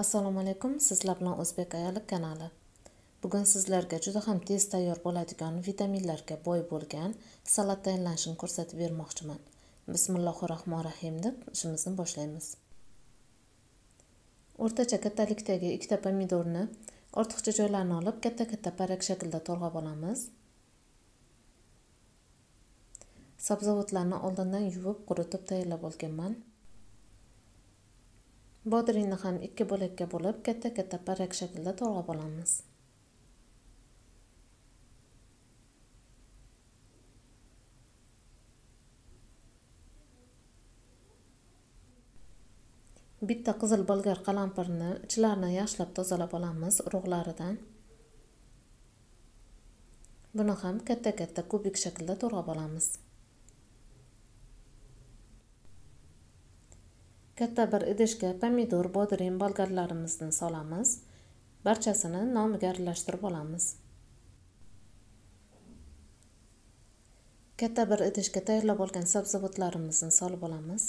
assalomu alaykum sizlar bilan o'zbek ayoli kanali bugun sizlarga juda ham tez tayyor bo'ladigan vitaminlarga boy bo'lgan salat tayyorlanishini ko'rsatib bermoqchiman bismillohi rohim deb ishimizni boshlaymiz o'rtacha kattalikdagi ikkita pomidorni ortiqcha joylarini olib katta katta parak shaklda to'g'rab olamiz sabzavotlarni oldindan yuvib quritib tayyorlab olganman bodringni ham ikki bo'lakka bo'lib katta katta parrak shaklida to'g'rab olamiz bitta qizil bolgar qalampirni ichlarini yaxshilab tozalab olamiz urug'laridan buni ham katta katta kubik shaklda to'g'rab olamiz katta bir idishga pomidor bodring bolgarlarimizni solamiz barchasini nomiga aralashtirib olamiz katta bir idishga tayyorlab olgan sabzavotlarimizni solib olamiz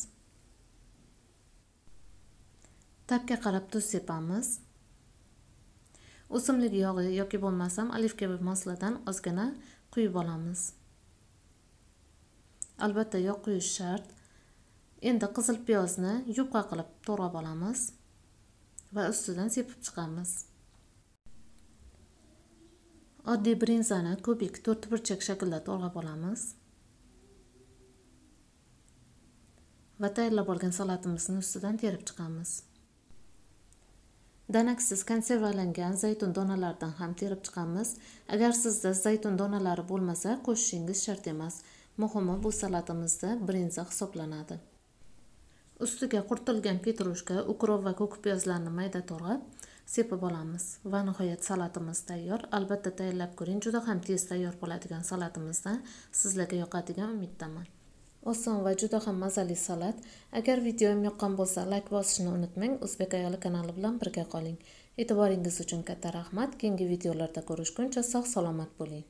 tabga qarab tuz sepamiz o'simlik yog'i yoki bo'lmasam olivka va maslidan ozgina quyib olamiz albatta yoq quyish shart endi qizil piyozni yupqa qilib to'rab olamiz va ustidan sepib chiqamiz oddiy brinzani kubik to'rt burchak shaklda to'rg'ab olamiz va tayyorlab olgan salatimizni ustidan terib chiqamiz danaksiz konservalangan zaytun donalaridan ham terib chiqamiz agar sizda zaytun donalari bo'lmasa qo'shishingiz shart emas muhimi bu salatimizda brinza hisoblanadi ustiga quritilgan petrushka ukrov va ko'k piyozlarni mayda to'g'rab sepib olamiz va nihoyat salatimiz tayyor albatta tayyorlab ko'ring juda ham tez tayyor bo'ladigan salatimizdan sizlarga yoqadigan umiddaman oson va juda ham mazali salat agar videom yoqqan bo'lsa layk bosishni unutmang o'zbek ayoli kanali bilan birga qoling e'tiboringiz uchun katta rahmat keyingi videolarda ko'rishguncha sog' salomat bo'ling